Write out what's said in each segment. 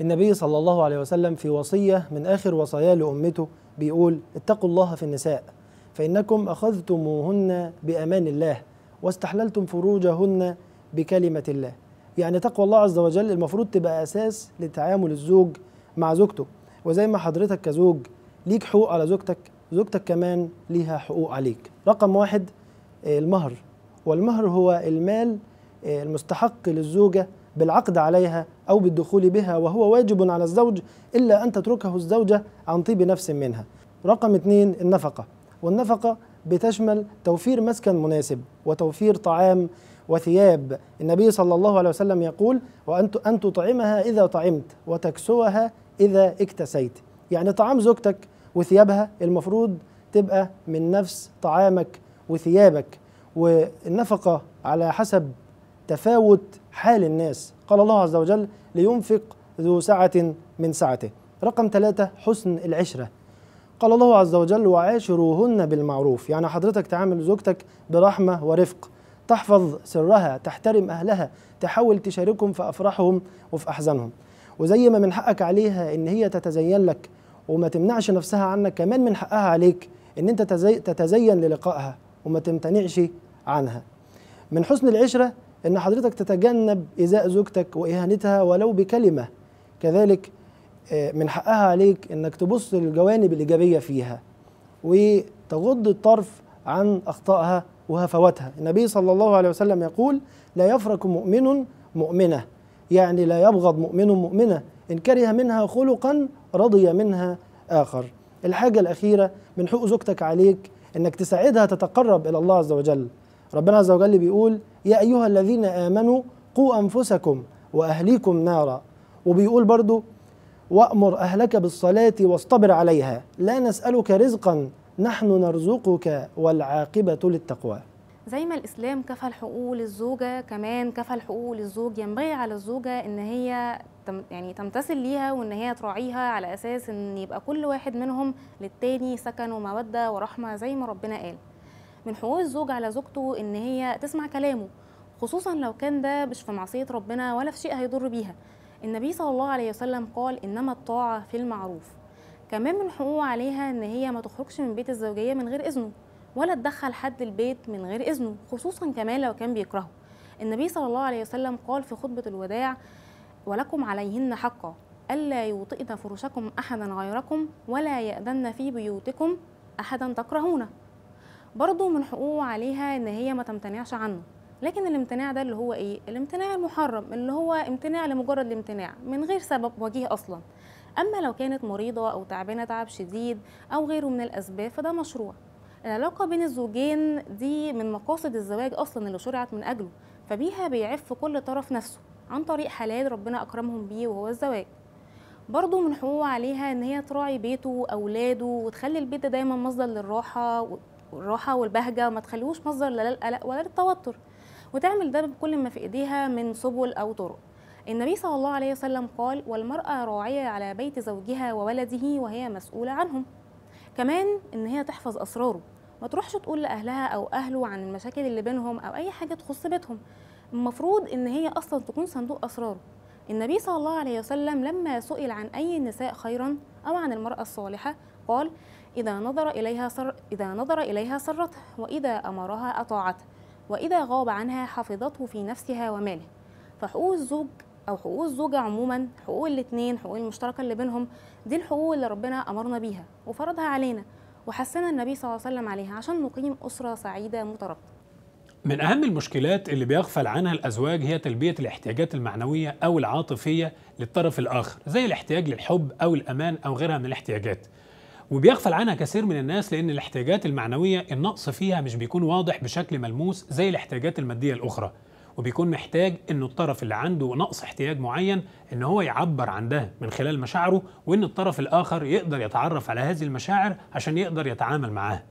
النبي صلى الله عليه وسلم في وصية من آخر وصاياه لأمته بيقول اتقوا الله في النساء فإنكم أخذتموهن بأمان الله واستحللتم فروجهن بكلمة الله يعني تقوى الله عز وجل المفروض تبقى أساس لتعامل الزوج مع زوجته وزي ما حضرتك كزوج ليك حقوق على زوجتك زوجتك كمان ليها حقوق عليك رقم واحد آه، المهر والمهر هو المال آه، المستحق للزوجة بالعقد عليها أو بالدخول بها وهو واجب على الزوج إلا أن تتركه الزوجة عن طيب نفس منها رقم اثنين النفقة والنفقة بتشمل توفير مسكن مناسب وتوفير طعام وثياب النبي صلى الله عليه وسلم يقول وأن أن تطعمها إذا طعمت وتكسوها إذا اكتسيت يعني طعام زوجتك وثيابها المفروض تبقى من نفس طعامك وثيابك والنفقة على حسب تفاوت حال الناس قال الله عز وجل لينفق ذو سعة من سعته رقم ثلاثة حسن العشرة قال الله عز وجل وعاشروهن بالمعروف يعني حضرتك تعامل زوجتك برحمة ورفق تحفظ سرها تحترم أهلها تحاول تشاركهم في أفراحهم وفي أحزانهم وزي ما من حقك عليها إن هي تتزين لك وما تمنعش نفسها عنك كمان من حقها عليك إن أنت تتزين للقائها وما تمتنعش عنها من حسن العشرة ان حضرتك تتجنب ايذاء زوجتك واهانتها ولو بكلمه كذلك آه، من حقها عليك انك تبص للجوانب الايجابيه فيها وتغض الطرف عن اخطائها وهفواتها النبي صلى الله عليه وسلم يقول لا يفرك مؤمن مؤمنه يعني لا يبغض مؤمن مؤمنه ان كره منها خلقا رضي منها اخر الحاجه الاخيره من حقوق زوجتك عليك انك تساعدها تتقرب الى الله عز وجل ربنا عز وجل بيقول يا أيها الذين آمنوا قوا أنفسكم وأهليكم نارا وبيقول برضو وأمر أهلك بالصلاة واصطبر عليها لا نسألك رزقا نحن نرزقك والعاقبة للتقوى زي ما الإسلام كفى الحقوق للزوجة كمان كفى الحقوق للزوج ينبغي على الزوجة إن هي يعني تمتثل ليها وإن هي تراعيها على أساس إن يبقى كل واحد منهم للتاني سكن ومودة ورحمة زي ما ربنا قال من حقوق الزوج على زوجته ان هي تسمع كلامه خصوصا لو كان ده مش في معصيه ربنا ولا في شيء هيضر بيها النبي صلى الله عليه وسلم قال انما الطاعه في المعروف كمان من حقوقه عليها ان هي ما تخرجش من بيت الزوجيه من غير اذنه ولا تدخل حد البيت من غير اذنه خصوصا كمان لو كان بيكرهه النبي صلى الله عليه وسلم قال في خطبه الوداع ولكم عليهن حقا ألا يوطئن فرشكم أحدا غيركم ولا يأذن في بيوتكم أحدا تكرهونه برضه من حقوقه عليها ان هي ما تمتنعش عنه لكن الامتناع ده اللي هو ايه الامتناع المحرم اللي هو امتناع لمجرد الامتناع من غير سبب وجيه اصلا اما لو كانت مريضه او تعبانه تعب شديد او غيره من الاسباب فده مشروع العلاقه بين الزوجين دي من مقاصد الزواج اصلا اللي شرعت من اجله فبيها بيعف كل طرف نفسه عن طريق حلال ربنا اكرمهم بيه وهو الزواج برضه من حقوقه عليها ان هي تراعي بيته واولاده وتخلي البيت دايما مصدر للراحه والراحه والبهجه وما تخليهوش مصدر لا للقلق ولا للتوتر وتعمل ده بكل ما في ايديها من سبل او طرق النبي صلى الله عليه وسلم قال والمراه راعيه على بيت زوجها وولده وهي مسؤوله عنهم كمان ان هي تحفظ اسراره ما تروحش تقول لاهلها او اهله عن المشاكل اللي بينهم او اي حاجه تخص بيتهم المفروض ان هي اصلا تكون صندوق اسراره النبي صلى الله عليه وسلم لما سئل عن اي النساء خيرا او عن المراه الصالحه قال إذا نظر إليها سر إذا نظر إليها سرته وإذا أمرها أطاعته وإذا غاب عنها حفظته في نفسها وماله فحقوق الزوج أو حقوق الزوجة عموما حقوق الاتنين حقوق المشتركة اللي بينهم دي الحقوق اللي ربنا أمرنا بيها وفرضها علينا وحسنا النبي صلى الله عليه وسلم عليها عشان نقيم أسرة سعيدة مترابطة من أهم المشكلات اللي بيغفل عنها الأزواج هي تلبية الاحتياجات المعنوية أو العاطفية للطرف الآخر زي الاحتياج للحب أو الأمان أو غيرها من الاحتياجات وبيغفل عنها كثير من الناس لأن الاحتياجات المعنوية النقص فيها مش بيكون واضح بشكل ملموس زي الاحتياجات المادية الأخرى وبيكون محتاج إن الطرف اللي عنده نقص احتياج معين إن هو يعبر عن ده من خلال مشاعره وإن الطرف الآخر يقدر يتعرف على هذه المشاعر عشان يقدر يتعامل معاها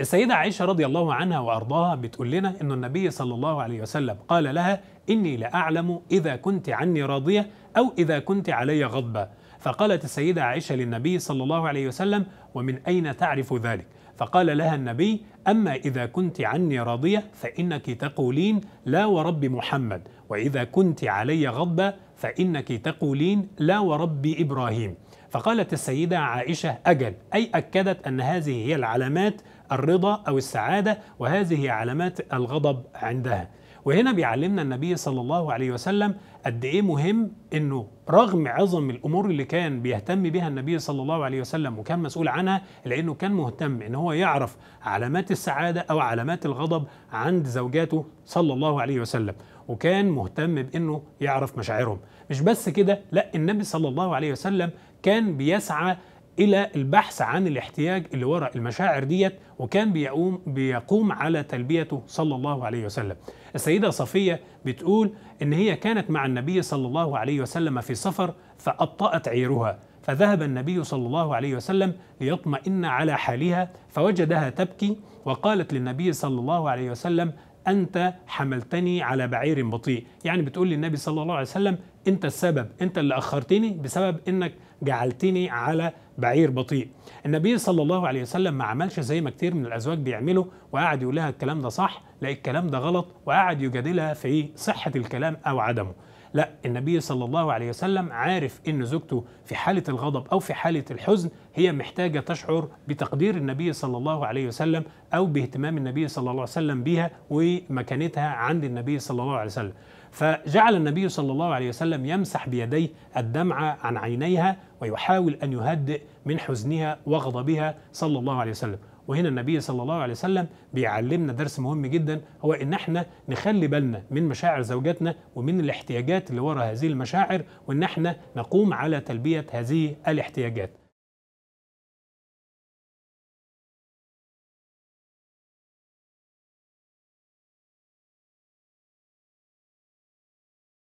السيدة عائشة رضي الله عنها وأرضاها بتقول لنا أن النبي صلى الله عليه وسلم قال لها إني لأعلم إذا كنت عني راضية أو إذا كنت علي غضبة فقالت السيدة عائشة للنبي صلى الله عليه وسلم ومن أين تعرف ذلك؟ فقال لها النبي أما إذا كنت عني راضية فإنك تقولين لا ورب محمد وإذا كنت علي غضبة فإنك تقولين لا ورب إبراهيم فقالت السيدة عائشة أجل أي أكدت أن هذه هي العلامات الرضا أو السعادة وهذه علامات الغضب عندها وهنا بيعلمنا النبي صلى الله عليه وسلم قد ايه مهم انه رغم عظم الامور اللي كان بيهتم بها النبي صلى الله عليه وسلم وكان مسؤول عنها لانه كان مهتم ان هو يعرف علامات السعاده او علامات الغضب عند زوجاته صلى الله عليه وسلم وكان مهتم بانه يعرف مشاعرهم مش بس كده لا النبي صلى الله عليه وسلم كان بيسعى الى البحث عن الاحتياج اللي وراء المشاعر ديت وكان بيقوم بيقوم على تلبيته صلى الله عليه وسلم. السيده صفيه بتقول ان هي كانت مع النبي صلى الله عليه وسلم في سفر فابطات عيرها فذهب النبي صلى الله عليه وسلم ليطمئن على حالها فوجدها تبكي وقالت للنبي صلى الله عليه وسلم انت حملتني على بعير بطيء يعني بتقول للنبي صلى الله عليه وسلم انت السبب انت اللي اخرتني بسبب انك جعلتني على بعير بطيء النبي صلى الله عليه وسلم ما عملش زي ما كتير من الازواج بيعملوا وقعد يقول لها الكلام ده صح لا الكلام ده غلط وقعد يجادلها في صحه الكلام او عدمه لا النبي صلى الله عليه وسلم عارف ان زوجته في حاله الغضب او في حاله الحزن هي محتاجه تشعر بتقدير النبي صلى الله عليه وسلم او باهتمام النبي صلى الله عليه وسلم بها ومكانتها عند النبي صلى الله عليه وسلم فجعل النبي صلى الله عليه وسلم يمسح بيديه الدمعة عن عينيها ويحاول أن يهدئ من حزنها وغضبها صلى الله عليه وسلم وهنا النبي صلى الله عليه وسلم بيعلمنا درس مهم جدا هو ان احنا نخلي بالنا من مشاعر زوجاتنا ومن الاحتياجات اللي ورا هذه المشاعر وان احنا نقوم على تلبيه هذه الاحتياجات